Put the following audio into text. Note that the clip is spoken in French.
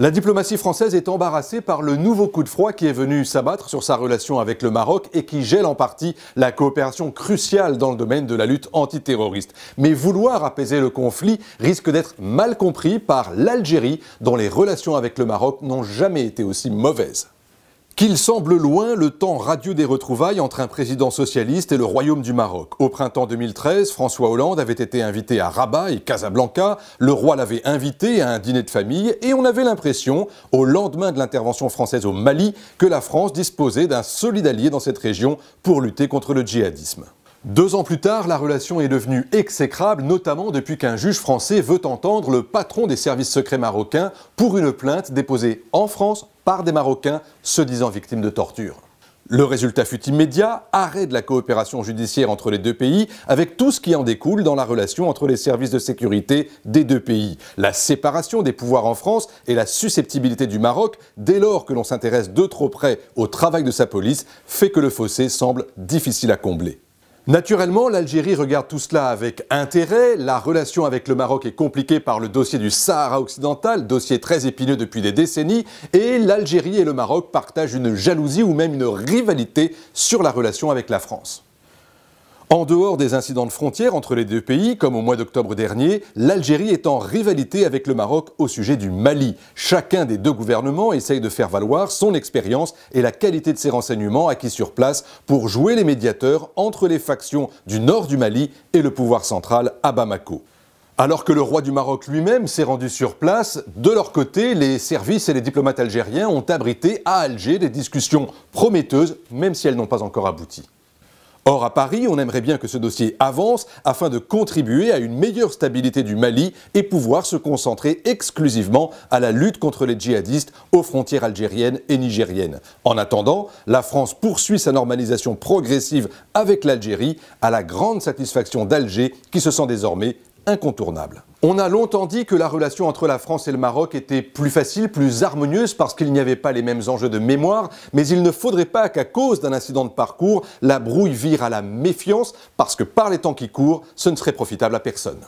La diplomatie française est embarrassée par le nouveau coup de froid qui est venu s'abattre sur sa relation avec le Maroc et qui gèle en partie la coopération cruciale dans le domaine de la lutte antiterroriste. Mais vouloir apaiser le conflit risque d'être mal compris par l'Algérie dont les relations avec le Maroc n'ont jamais été aussi mauvaises. Qu'il semble loin le temps radieux des retrouvailles entre un président socialiste et le royaume du Maroc. Au printemps 2013, François Hollande avait été invité à Rabat et Casablanca, le roi l'avait invité à un dîner de famille et on avait l'impression, au lendemain de l'intervention française au Mali, que la France disposait d'un solide allié dans cette région pour lutter contre le djihadisme. Deux ans plus tard, la relation est devenue exécrable, notamment depuis qu'un juge français veut entendre le patron des services secrets marocains pour une plainte déposée en France par des Marocains se disant victimes de torture. Le résultat fut immédiat, arrêt de la coopération judiciaire entre les deux pays, avec tout ce qui en découle dans la relation entre les services de sécurité des deux pays. La séparation des pouvoirs en France et la susceptibilité du Maroc, dès lors que l'on s'intéresse de trop près au travail de sa police, fait que le fossé semble difficile à combler. Naturellement, l'Algérie regarde tout cela avec intérêt. La relation avec le Maroc est compliquée par le dossier du Sahara occidental, dossier très épineux depuis des décennies, et l'Algérie et le Maroc partagent une jalousie ou même une rivalité sur la relation avec la France. En dehors des incidents de frontières entre les deux pays, comme au mois d'octobre dernier, l'Algérie est en rivalité avec le Maroc au sujet du Mali. Chacun des deux gouvernements essaye de faire valoir son expérience et la qualité de ses renseignements acquis sur place pour jouer les médiateurs entre les factions du nord du Mali et le pouvoir central à Bamako. Alors que le roi du Maroc lui-même s'est rendu sur place, de leur côté, les services et les diplomates algériens ont abrité à Alger des discussions prometteuses, même si elles n'ont pas encore abouti. Or, à Paris, on aimerait bien que ce dossier avance afin de contribuer à une meilleure stabilité du Mali et pouvoir se concentrer exclusivement à la lutte contre les djihadistes aux frontières algériennes et nigériennes. En attendant, la France poursuit sa normalisation progressive avec l'Algérie, à la grande satisfaction d'Alger qui se sent désormais incontournable. On a longtemps dit que la relation entre la France et le Maroc était plus facile, plus harmonieuse, parce qu'il n'y avait pas les mêmes enjeux de mémoire, mais il ne faudrait pas qu'à cause d'un incident de parcours, la brouille vire à la méfiance, parce que par les temps qui courent, ce ne serait profitable à personne.